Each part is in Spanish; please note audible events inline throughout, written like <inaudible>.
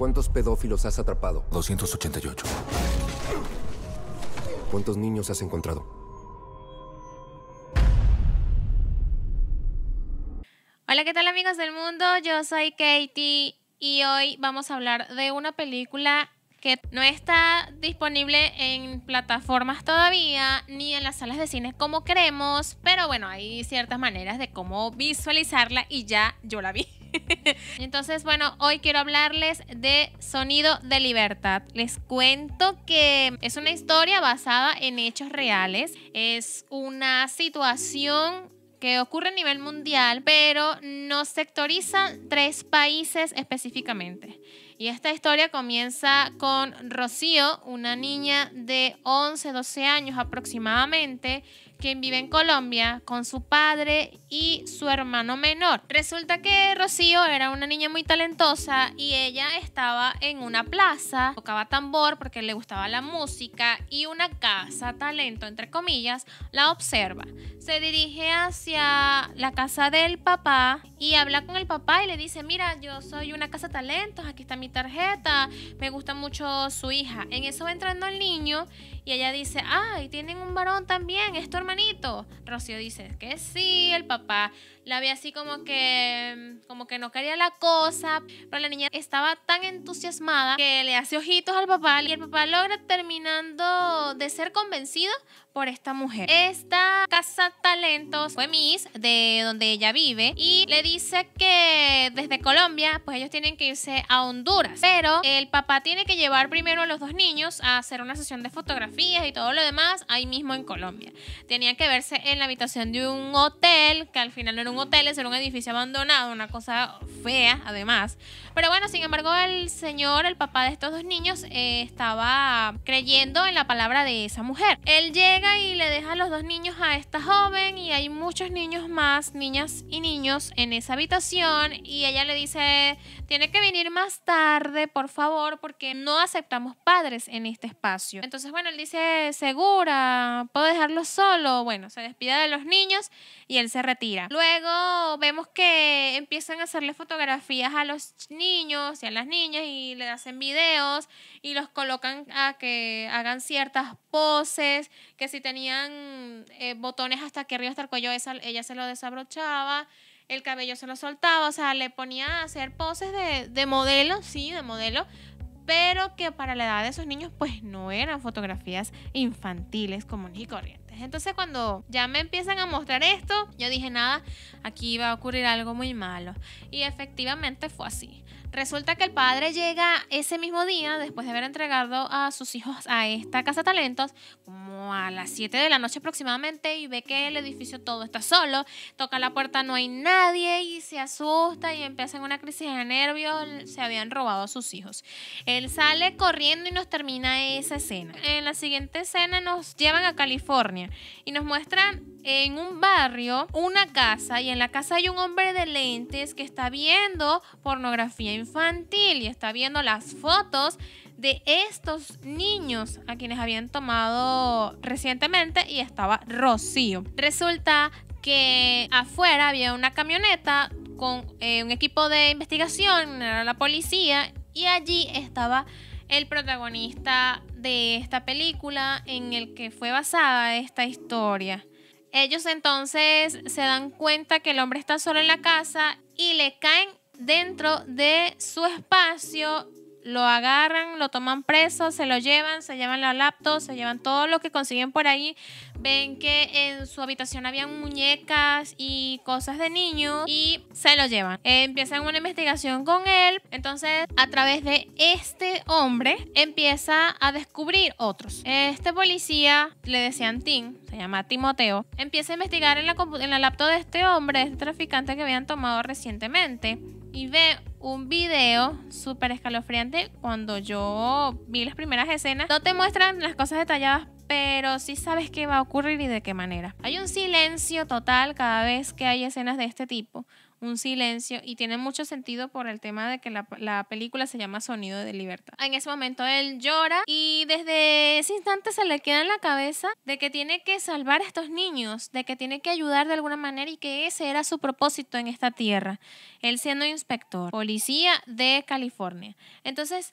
¿Cuántos pedófilos has atrapado? 288. ¿Cuántos niños has encontrado? Hola, ¿qué tal amigos del mundo? Yo soy Katie y hoy vamos a hablar de una película que no está disponible en plataformas todavía ni en las salas de cine como queremos, pero bueno, hay ciertas maneras de cómo visualizarla y ya yo la vi. <laughs> Entonces, bueno, hoy quiero hablarles de Sonido de Libertad. Les cuento que es una historia basada en hechos reales. Es una situación que ocurre a nivel mundial, pero nos sectoriza tres países específicamente. Y esta historia comienza con Rocío, una niña de 11, 12 años aproximadamente, quien vive en Colombia con su padre y su hermano menor. Resulta que Rocío era una niña muy talentosa y ella estaba en una plaza, tocaba tambor porque le gustaba la música y una casa talento, entre comillas, la observa. Se dirige hacia la casa del papá y habla con el papá y le dice, mira, yo soy una casa talentos, aquí está mi tarjeta, me gusta mucho su hija. En eso va entrando el niño y ella dice, ay, ah, tienen un varón también, es hermano hermanito? Rocío dice que sí, el papá la ve así como que, como que no quería la cosa, pero la niña estaba tan entusiasmada que le hace ojitos al papá y el papá logra terminando de ser convencido por esta mujer. Esta casa talentos fue Miss de donde ella vive y le dice que desde Colombia pues ellos tienen que irse a Honduras. Pero el papá tiene que llevar primero a los dos niños a hacer una sesión de fotografías y todo lo demás ahí mismo en Colombia. tenía que verse en la habitación de un hotel, que al final no era un hotel, era un edificio abandonado, una cosa fea además. Pero bueno, sin embargo el señor, el papá de estos dos niños eh, estaba creyendo en la palabra de esa mujer. Él llega llega y le deja a los dos niños a esta joven y hay muchos niños más, niñas y niños en esa habitación y ella le dice, tiene que venir más tarde, por favor, porque no aceptamos padres en este espacio. Entonces, bueno, él dice, segura, puedo dejarlo solo. Bueno, se despide de los niños y él se retira. Luego vemos que empiezan a hacerle fotografías a los niños y a las niñas y le hacen videos y los colocan a que hagan ciertas poses, que si tenían eh, botones hasta que arriba, hasta el cuello, esa, ella se lo desabrochaba, el cabello se lo soltaba, o sea, le ponía a hacer poses de, de modelo, sí, de modelo, pero que para la edad de esos niños pues no eran fotografías infantiles comunes y corrientes. Entonces cuando ya me empiezan a mostrar esto, yo dije, nada, aquí va a ocurrir algo muy malo. Y efectivamente fue así. Resulta que el padre llega ese mismo día, después de haber entregado a sus hijos a esta casa talentos, como a las 7 de la noche aproximadamente, y ve que el edificio todo está solo, toca la puerta, no hay nadie, y se asusta y empieza en una crisis de nervios, se habían robado a sus hijos. Él sale corriendo y nos termina esa escena. En la siguiente escena nos llevan a California. Y nos muestran en un barrio una casa y en la casa hay un hombre de lentes que está viendo pornografía infantil y está viendo las fotos de estos niños a quienes habían tomado recientemente y estaba Rocío. Resulta que afuera había una camioneta con eh, un equipo de investigación, era la policía, y allí estaba el protagonista de esta película en el que fue basada esta historia. Ellos entonces se dan cuenta que el hombre está solo en la casa y le caen dentro de su espacio lo agarran, lo toman preso, se lo llevan, se llevan la laptop, se llevan todo lo que consiguen por ahí. Ven que en su habitación habían muñecas y cosas de niños y se lo llevan. empiezan una investigación con él. Entonces, a través de este hombre, empieza a descubrir otros. Este policía, le decían Tim, se llama Timoteo, empieza a investigar en la, laptop de este hombre, este traficante que habían tomado recientemente y ve un video súper escalofriante cuando yo vi las primeras escenas. No te muestran las cosas detalladas, pero sí sabes qué va a ocurrir y de qué manera. Hay un silencio total cada vez que hay escenas de este tipo un silencio y tiene mucho sentido por el tema de que la, película se llama Sonido de Libertad. En ese momento él llora y desde ese instante se le queda en la cabeza de que tiene que salvar a estos niños, de que tiene que ayudar de alguna manera y que ese era su propósito en esta tierra, él siendo inspector, policía de California. Entonces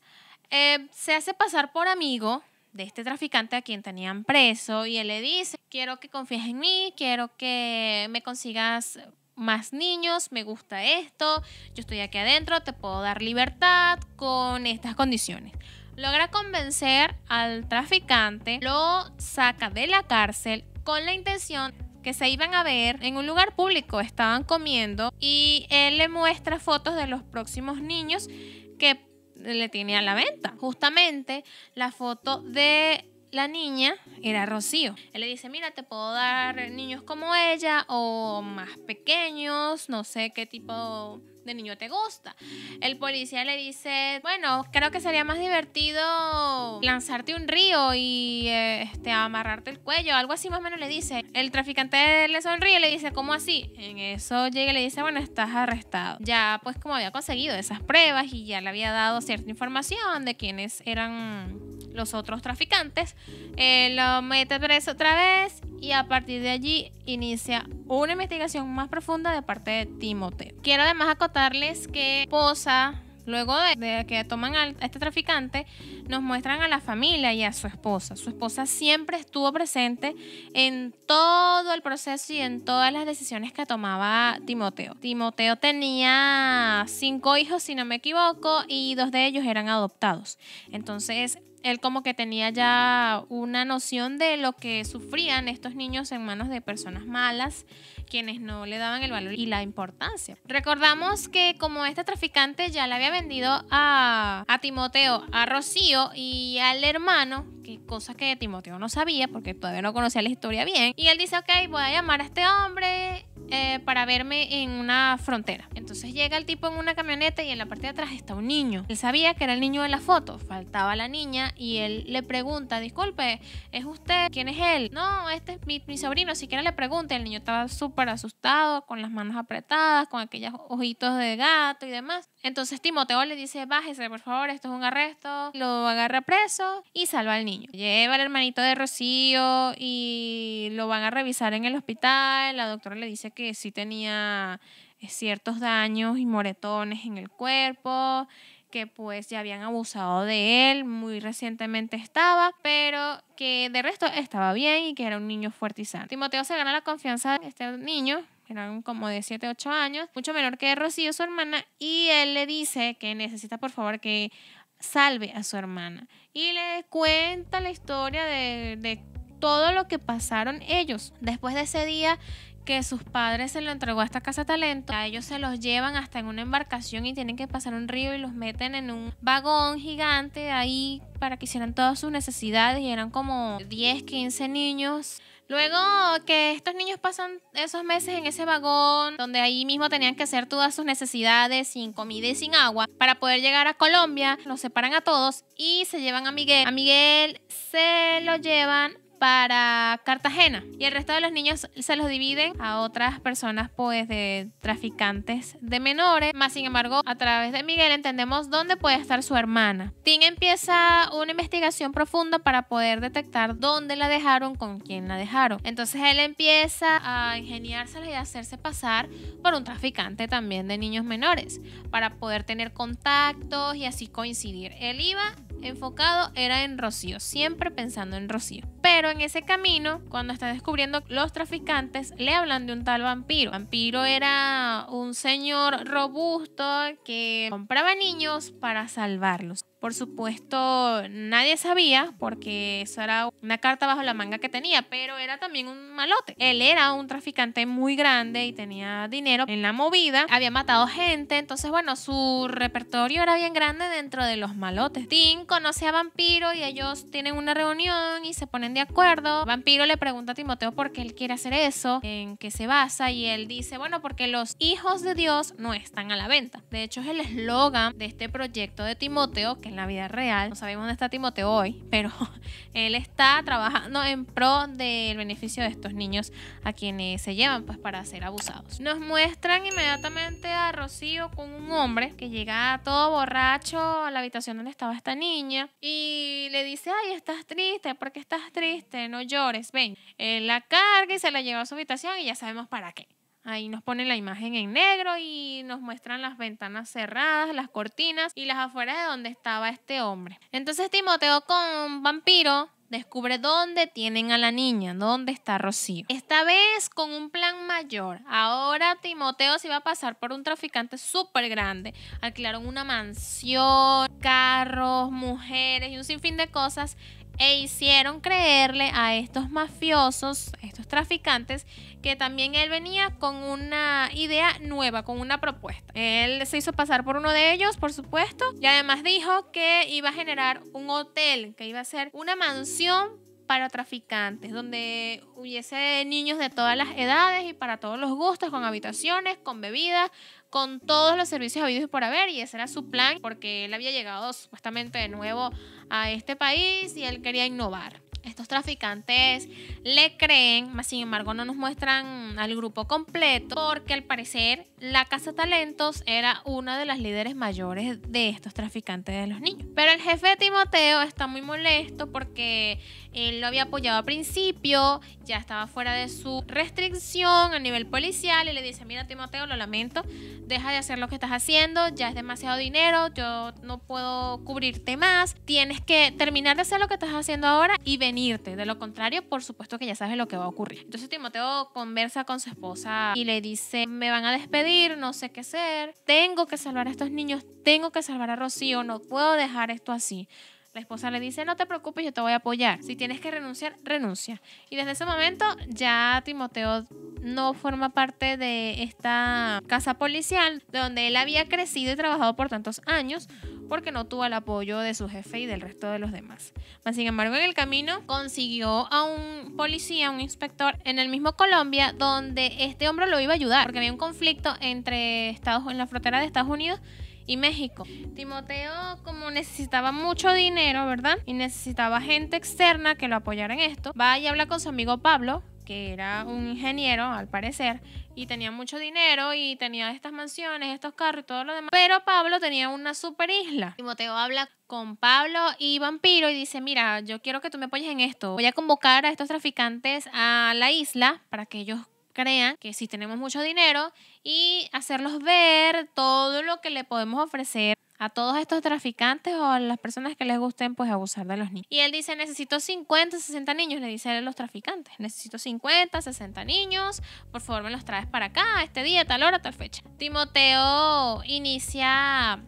eh, se hace pasar por amigo de este traficante a quien tenían preso y él le dice, quiero que confíes en mí, quiero que me consigas más niños, me gusta esto, yo estoy aquí adentro, te puedo dar libertad con estas condiciones. Logra convencer al traficante, lo saca de la cárcel con la intención que se iban a ver en un lugar público, estaban comiendo y él le muestra fotos de los próximos niños que le tiene a la venta. Justamente la foto de la niña era Rocío. Él le dice, mira, te puedo dar niños como ella o más pequeños, no sé qué tipo de niño te gusta. El policía le dice, bueno, creo que sería más divertido lanzarte un río y este, amarrarte el cuello, algo así más o menos le dice. El traficante le sonríe y le dice, ¿cómo así? En eso llega y le dice, bueno, estás arrestado. Ya pues como había conseguido esas pruebas y ya le había dado cierta información de quiénes eran los otros traficantes, lo mete preso otra vez y a partir de allí inicia una investigación más profunda de parte de Timoteo. Quiero además acotar contarles que esposa luego de, que toman a este traficante, nos muestran a la familia y a su esposa. Su esposa siempre estuvo presente en todo el proceso y en todas las decisiones que tomaba Timoteo. Timoteo tenía cinco hijos, si no me equivoco, y dos de ellos eran adoptados. Entonces, él como que tenía ya una noción de lo que sufrían estos niños en manos de personas malas quienes no le daban el valor y la importancia. Recordamos que como este traficante ya le había vendido a, a Timoteo, a Rocío y al hermano, que cosa que Timoteo no sabía porque todavía no conocía la historia bien, y él dice, ok, voy a llamar a este hombre eh, para verme en una frontera. Entonces llega el tipo en una camioneta y en la parte de atrás está un niño. Él sabía que era el niño de la foto, faltaba la niña y él le pregunta, disculpe, ¿es usted? ¿Quién es él? No, este es mi, mi sobrino, siquiera le pregunta, el niño estaba súper súper asustado, con las manos apretadas, con aquellos ojitos de gato y demás. Entonces Timoteo le dice, bájese por favor, esto es un arresto, lo agarra preso y salva al niño. Lleva al hermanito de Rocío y lo van a revisar en el hospital. La doctora le dice que sí tenía eh, ciertos daños y moretones en el cuerpo pues ya habían abusado de él, muy recientemente estaba, pero que de resto estaba bien y que era un niño fuerte y sano. Timoteo se gana la confianza de este niño, eran como de 7, 8 años, mucho menor que Rocío, su hermana, y él le dice que necesita por favor que salve a su hermana. Y le cuenta la historia de, de todo lo que pasaron ellos. Después de ese día que sus padres se lo entregó a esta casa talento. A ellos se los llevan hasta en una embarcación y tienen que pasar un río y los meten en un vagón gigante ahí para que hicieran todas sus necesidades y eran como 10, 15 niños. Luego que estos niños pasan esos meses en ese vagón, donde ahí mismo tenían que hacer todas sus necesidades sin comida y sin agua, para poder llegar a Colombia, los separan a todos y se llevan a Miguel. A Miguel se lo llevan para Cartagena y el resto de los niños se los dividen a otras personas pues de traficantes de menores más sin embargo a través de Miguel entendemos dónde puede estar su hermana Tim empieza una investigación profunda para poder detectar dónde la dejaron con quién la dejaron entonces él empieza a ingeniársela y hacerse pasar por un traficante también de niños menores para poder tener contactos y así coincidir él iba enfocado era en Rocío, siempre pensando en Rocío. Pero en ese camino, cuando está descubriendo los traficantes, le hablan de un tal vampiro. Vampiro era un señor robusto que compraba niños para salvarlos. Por supuesto, nadie sabía porque eso era una carta bajo la manga que tenía, pero era también un malote. Él era un traficante muy grande y tenía dinero en la movida, había matado gente, entonces bueno, su repertorio era bien grande dentro de los malotes. Tim conoce a Vampiro y ellos tienen una reunión y se ponen de acuerdo. Vampiro le pregunta a Timoteo por qué él quiere hacer eso, en qué se basa y él dice, bueno, porque los hijos de Dios no están a la venta. De hecho es el eslogan de este proyecto de Timoteo, que la vida real. No sabemos dónde está Timoteo hoy, pero <laughs> él está trabajando en pro del beneficio de estos niños a quienes se llevan pues para ser abusados. Nos muestran inmediatamente a Rocío con un hombre que llega todo borracho a la habitación donde estaba esta niña y le dice, ay, estás triste, ¿por qué estás triste? No llores, ven. la carga y se la lleva a su habitación y ya sabemos para qué. Ahí nos ponen la imagen en negro y nos muestran las ventanas cerradas, las cortinas y las afueras de donde estaba este hombre. Entonces Timoteo con Vampiro descubre dónde tienen a la niña, dónde está Rocío. Esta vez con un plan mayor. Ahora Timoteo se iba a pasar por un traficante súper grande. Alquilaron una mansión, carros, mujeres y un sinfín de cosas e hicieron creerle a estos mafiosos, estos traficantes, que también él venía con una idea nueva, con una propuesta. Él se hizo pasar por uno de ellos, por supuesto, y además dijo que iba a generar un hotel, que iba a ser una mansión para traficantes, donde hubiese niños de todas las edades y para todos los gustos, con habitaciones, con bebidas, con todos los servicios habidos por haber, y ese era su plan, porque él había llegado supuestamente de nuevo a este país y él quería innovar estos traficantes le creen, más sin embargo no nos muestran al grupo completo, porque al parecer la Casa Talentos era una de las líderes mayores de estos traficantes de los niños. Pero el jefe de Timoteo está muy molesto porque él lo había apoyado al principio, ya estaba fuera de su restricción a nivel policial y le dice, mira Timoteo, lo lamento, deja de hacer lo que estás haciendo, ya es demasiado dinero, yo no puedo cubrirte más, tienes que terminar de hacer lo que estás haciendo ahora y venir irte, De lo contrario, por supuesto que ya sabes lo que va a ocurrir. Entonces Timoteo conversa con su esposa y le dice, me van a despedir, no sé qué hacer, tengo que salvar a estos niños, tengo que salvar a Rocío, no puedo dejar esto así. La esposa le dice, no te preocupes, yo te voy a apoyar. Si tienes que renunciar, renuncia. Y desde ese momento ya Timoteo no forma parte de esta casa policial donde él había crecido y trabajado por tantos años porque no tuvo el apoyo de su jefe y del resto de los demás. sin embargo, en el camino consiguió a un policía, un inspector en el mismo Colombia donde este hombre lo iba a ayudar porque había un conflicto entre Estados en la frontera de Estados Unidos y México. Timoteo, como necesitaba mucho dinero, ¿verdad? Y necesitaba gente externa que lo apoyara en esto, va y habla con su amigo Pablo, que era un ingeniero, al parecer, y tenía mucho dinero y tenía estas mansiones, estos carros y todo lo demás. Pero Pablo tenía una super isla. Timoteo habla con Pablo y Vampiro y dice, mira, yo quiero que tú me apoyes en esto. Voy a convocar a estos traficantes a la isla para que ellos crean que sí tenemos mucho dinero y hacerlos ver todo lo que le podemos ofrecer a todos estos traficantes o a las personas que les gusten pues abusar de los niños. Y él dice, necesito 50, 60 niños, le dice a los traficantes, necesito 50, 60 niños, por favor me los traes para acá, este día, tal hora, tal fecha. Timoteo inicia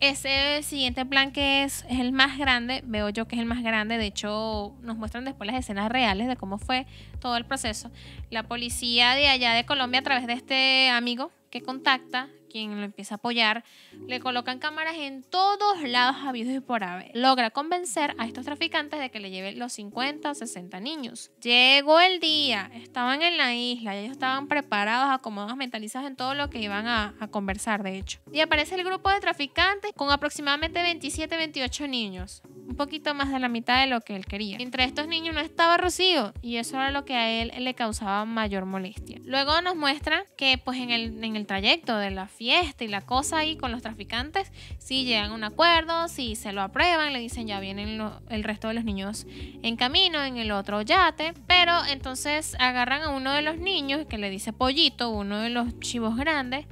ese siguiente plan que es, el más grande, veo yo que es el más grande, de hecho nos muestran después las escenas reales de cómo fue todo el proceso. La policía de allá de Colombia a través de este amigo que contacta quien lo empieza a apoyar, le colocan cámaras en todos lados habidos y por haber. Logra convencer a estos traficantes de que le lleven los 50 o 60 niños. Llegó el día, estaban en la isla, ellos estaban preparados, acomodados, mentalizados en todo lo que iban a, a conversar, de hecho. Y aparece el grupo de traficantes con aproximadamente 27, 28 niños un poquito más de la mitad de lo que él quería. Entre estos niños no estaba Rocío y eso era lo que a él le causaba mayor molestia. Luego nos muestra que pues en el, en el trayecto de la fiesta y la cosa ahí con los traficantes, si sí llegan a un acuerdo, si sí se lo aprueban, le dicen ya vienen el resto de los niños en camino, en el otro yate, pero entonces agarran a uno de los niños que le dice pollito, uno de los chivos grandes,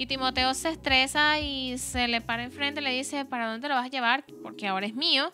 y Timoteo se estresa y se le para enfrente y le dice, ¿para dónde lo vas a llevar? Porque ahora es mío.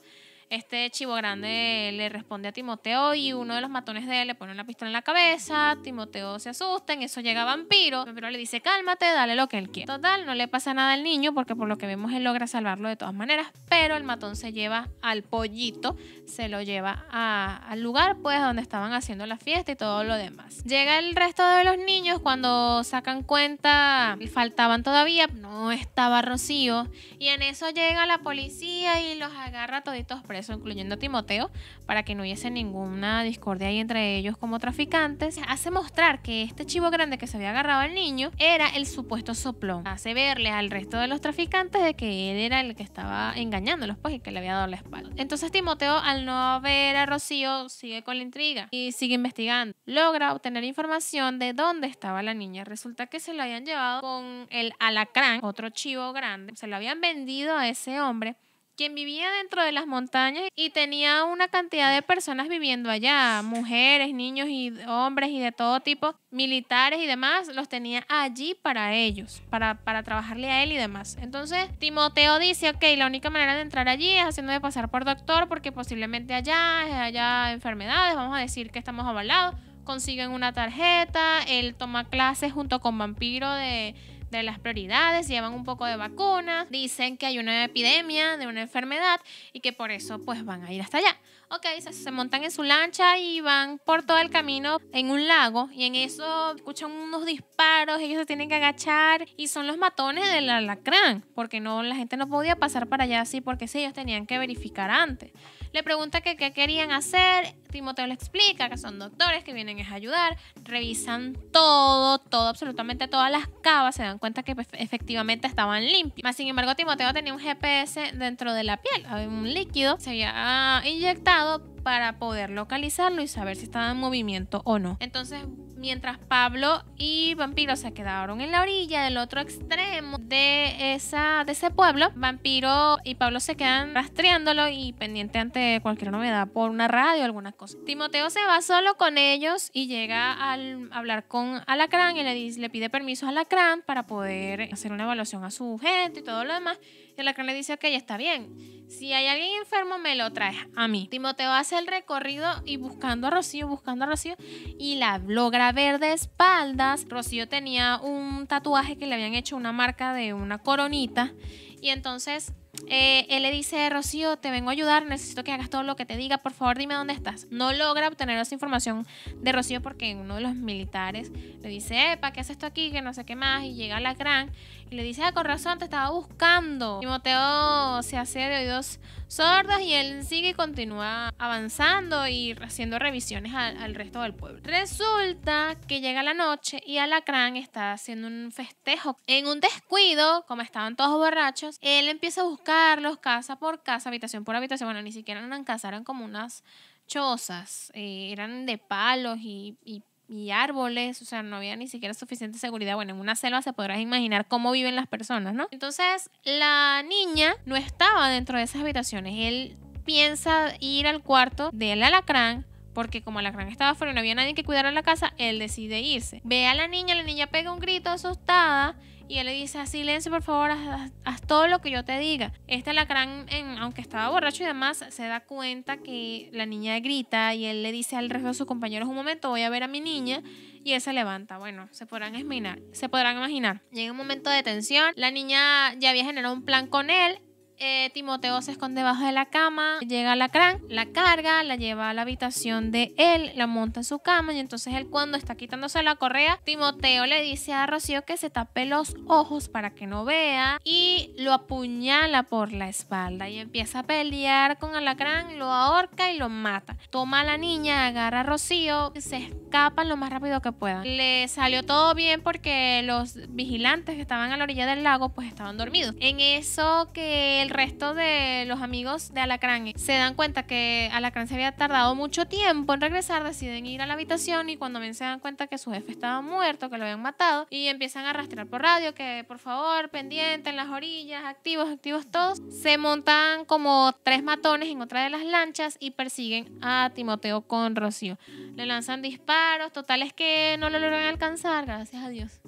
Este chivo grande le responde a Timoteo y uno de los matones de él le pone una pistola en la cabeza. Timoteo se asusta, en eso llega vampiro. Pero le dice, cálmate, dale lo que él quiere. Total, no le pasa nada al niño porque por lo que vemos él logra salvarlo de todas maneras. Pero el matón se lleva al pollito, se lo lleva al lugar pues donde estaban haciendo la fiesta y todo lo demás. Llega el resto de los niños cuando sacan cuenta, y faltaban todavía, no estaba Rocío. Y en eso llega la policía y los agarra toditos presos. Eso incluyendo a Timoteo, para que no hubiese ninguna discordia ahí entre ellos como traficantes, hace mostrar que este chivo grande que se había agarrado al niño era el supuesto soplón. Hace verle al resto de los traficantes de que él era el que estaba engañándolos, pues, y que le había dado la espalda. Entonces Timoteo, al no ver a Rocío, sigue con la intriga y sigue investigando. Logra obtener información de dónde estaba la niña. Resulta que se lo habían llevado con el alacrán, otro chivo grande. Se lo habían vendido a ese hombre quien vivía dentro de las montañas y tenía una cantidad de personas viviendo allá, mujeres, niños y hombres y de todo tipo, militares y demás, los tenía allí para ellos, para, para trabajarle a él y demás. Entonces Timoteo dice, ok, la única manera de entrar allí es de pasar por doctor porque posiblemente allá haya enfermedades, vamos a decir que estamos avalados, consiguen una tarjeta, él toma clases junto con vampiro de de las prioridades, llevan un poco de vacunas, dicen que hay una epidemia de una enfermedad y que por eso pues van a ir hasta allá. Ok, se, montan en su lancha y van por todo el camino en un lago y en eso escuchan unos disparos, ellos se tienen que agachar y son los matones del alacrán, porque no, la gente no podía pasar para allá así porque sí, ellos tenían que verificar antes. Le pregunta que qué querían hacer, Timoteo le explica que son doctores que vienen a ayudar, revisan todo, todo, absolutamente todas las cavas, se dan cuenta que pues, efectivamente estaban limpias. sin embargo, Timoteo tenía un GPS dentro de la piel, un líquido, se había inyectado para poder localizarlo y saber si estaba en movimiento o no. Entonces, mientras Pablo y Vampiro se quedaron en la orilla del otro extremo de, esa, de ese pueblo, Vampiro y Pablo se quedan rastreándolo y pendiente ante cualquier novedad por una radio o alguna cosa. Timoteo se va solo con ellos y llega al hablar con Alacrán y le, dice, le pide permiso a Alacrán para poder hacer una evaluación a su gente y todo lo demás. Y Alacrán le dice, ok, está bien. Si hay alguien enfermo, me lo traes a mí. Timoteo hace el recorrido y buscando a Rocío, buscando a Rocío, y la logra ver de espaldas. Rocío tenía un tatuaje que le habían hecho una marca de una coronita. Y entonces eh, él le dice, Rocío, te vengo a ayudar, necesito que hagas todo lo que te diga, por favor dime dónde estás. No logra obtener esa información de Rocío porque uno de los militares le dice, para ¿qué haces esto aquí? Que no sé qué más. Y llega la gran y le dice, ah, con razón, te estaba buscando. Timoteo se hace de oídos sordos y él sigue y continúa avanzando y haciendo revisiones al, resto del pueblo. Resulta que llega la noche y Alacrán está haciendo un festejo. En un descuido, como estaban todos borrachos, él empieza a buscarlos casa por casa, habitación por habitación. Bueno, ni siquiera eran casa, eran como unas chozas, eh, eran de palos y, y y árboles, o sea, no había ni siquiera suficiente seguridad. Bueno, en una selva se podrás imaginar cómo viven las personas, ¿no? Entonces, la niña no estaba dentro de esas habitaciones. Él piensa ir al cuarto del alacrán. Porque como el alacrán estaba fuera y no había nadie que cuidara la casa, él decide irse. Ve a la niña, la niña pega un grito asustada y él le dice, silencio por favor, haz, todo lo que yo te diga. Este lacrán, aunque estaba borracho y demás, se da cuenta que la niña grita y él le dice al resto de sus compañeros, un momento, voy a ver a mi niña y él se levanta. Bueno, se podrán esminar se podrán imaginar. Llega un momento de tensión, la niña ya había generado un plan con él eh, Timoteo se esconde bajo de la cama, llega la crán, la carga, la lleva a la habitación de él, la monta en su cama y entonces él cuando está quitándose la correa, Timoteo le dice a Rocío que se tape los ojos para que no vea y lo apuñala por la espalda y empieza a pelear con Alacrán, lo ahorca y lo mata. Toma a la niña, agarra a Rocío, y se escapa lo más rápido que pueda Le salió todo bien porque los vigilantes que estaban a la orilla del lago pues estaban dormidos. En eso que el resto de los amigos de Alacrán se dan cuenta que Alacrán se había tardado mucho tiempo en regresar, deciden ir a la habitación y cuando ven se dan cuenta que su jefe estaba muerto, que lo habían matado y empiezan a rastrear por radio que por favor, pendiente en las orillas, activos, activos todos. Se montan como tres matones en otra de las lanchas y persiguen a Timoteo con Rocío. Le lanzan disparos, totales que no lo logran alcanzar, gracias a Dios.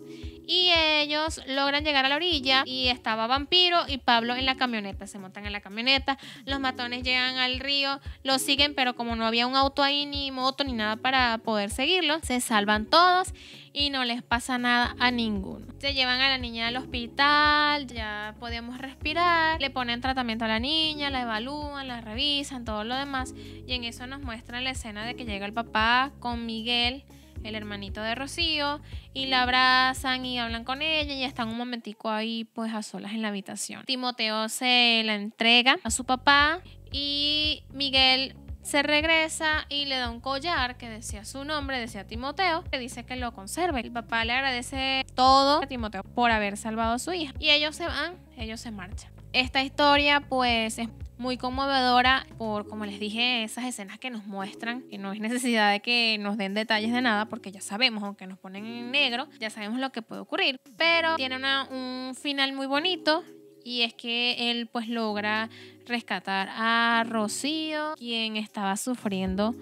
Y ellos logran llegar a la orilla y estaba Vampiro y Pablo en la camioneta se montan en la camioneta, los matones llegan al río, los siguen, pero como no había un auto ahí, ni moto, ni nada para poder seguirlo se salvan todos y no les pasa nada a ninguno. Se llevan a la niña al hospital, ya podemos respirar, le ponen tratamiento a la niña, la evalúan, la revisan, todo lo demás, y en eso nos muestran la escena de que llega el papá con Miguel el hermanito de Rocío, y la abrazan y hablan con ella y están un momentico ahí pues a solas en la habitación. Timoteo se la entrega a su papá y Miguel se regresa y le da un collar que decía su nombre, decía Timoteo, que dice que lo conserve. El papá le agradece todo a Timoteo por haber salvado a su hija. Y ellos se van, ellos se marchan. Esta historia pues es muy conmovedora por, como les dije, esas escenas que nos muestran, que no es necesidad de que nos den detalles de nada, porque ya sabemos, aunque nos ponen en negro, ya sabemos lo que puede ocurrir. Pero tiene un final muy bonito y es que él pues logra rescatar a Rocío, quien estaba sufriendo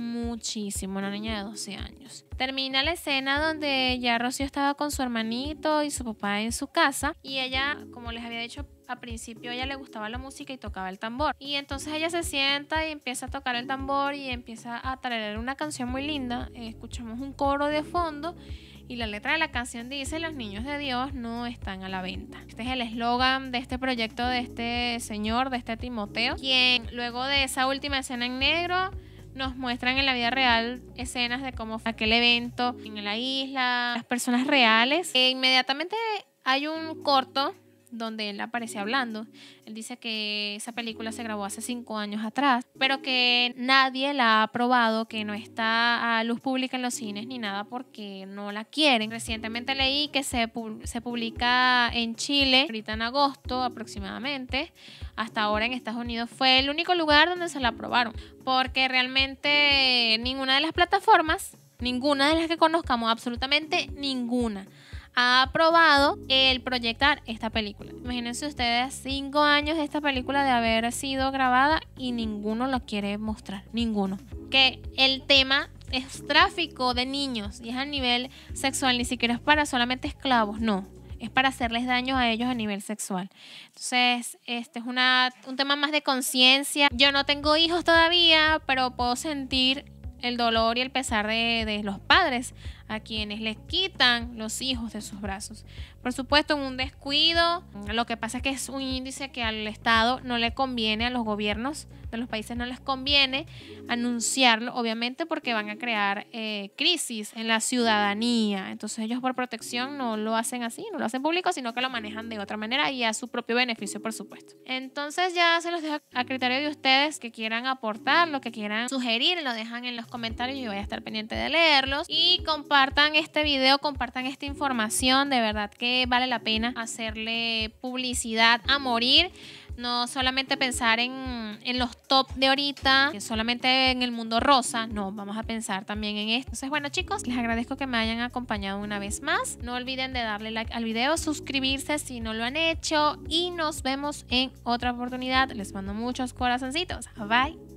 muchísimo, una niña de 12 años. Termina la escena donde ya Rocío estaba con su hermanito y su papá en su casa y ella, como les había dicho, a principio ella le gustaba la música y tocaba el tambor. Y entonces ella se sienta y empieza a tocar el tambor y empieza a traer una canción muy linda. Escuchamos un coro de fondo y la letra de la canción dice, los niños de Dios no están a la venta. Este es el eslogan de este proyecto de este señor, de este Timoteo, quien luego de esa última escena en negro nos muestran en la vida real escenas de cómo fue aquel evento en la isla, las personas reales. E inmediatamente hay un corto donde él aparece hablando. Él dice que esa película se grabó hace cinco años atrás, pero que nadie la ha probado, que no está a luz pública en los cines ni nada porque no la quieren. Recientemente leí que se, se publica en Chile, ahorita en agosto aproximadamente. Hasta ahora en Estados Unidos fue el único lugar donde se la aprobaron, porque realmente ninguna de las plataformas, ninguna de las que conozcamos, absolutamente ninguna ha aprobado el proyectar esta película. Imagínense ustedes cinco años de esta película de haber sido grabada y ninguno la quiere mostrar, ninguno. Que el tema es tráfico de niños y es a nivel sexual, ni siquiera es para solamente esclavos, no. Es para hacerles daño a ellos a nivel sexual. Entonces, este es un tema más de conciencia. Yo no tengo hijos todavía, pero puedo sentir el dolor y el pesar de los padres a quienes les quitan los hijos de sus brazos. Por supuesto, en un descuido, lo que pasa es que es un índice que al Estado no le conviene, a los gobiernos de los países no les conviene anunciarlo, obviamente porque van a crear eh, crisis en la ciudadanía. Entonces ellos por protección no lo hacen así, no lo hacen público, sino que lo manejan de otra manera y a su propio beneficio, por supuesto. Entonces ya se los dejo a criterio de ustedes que quieran aportar, lo que quieran sugerir, lo dejan en los comentarios y voy a estar pendiente de leerlos y compartir compartan este video, compartan esta información. De verdad que vale la pena hacerle publicidad a morir. No solamente pensar en, los top de ahorita, solamente en el mundo rosa. No, vamos a pensar también en esto. Entonces, bueno, chicos, les agradezco que me hayan acompañado una vez más. No olviden de darle like al video, suscribirse si no lo han hecho. Y nos vemos en otra oportunidad. Les mando muchos corazoncitos. Bye.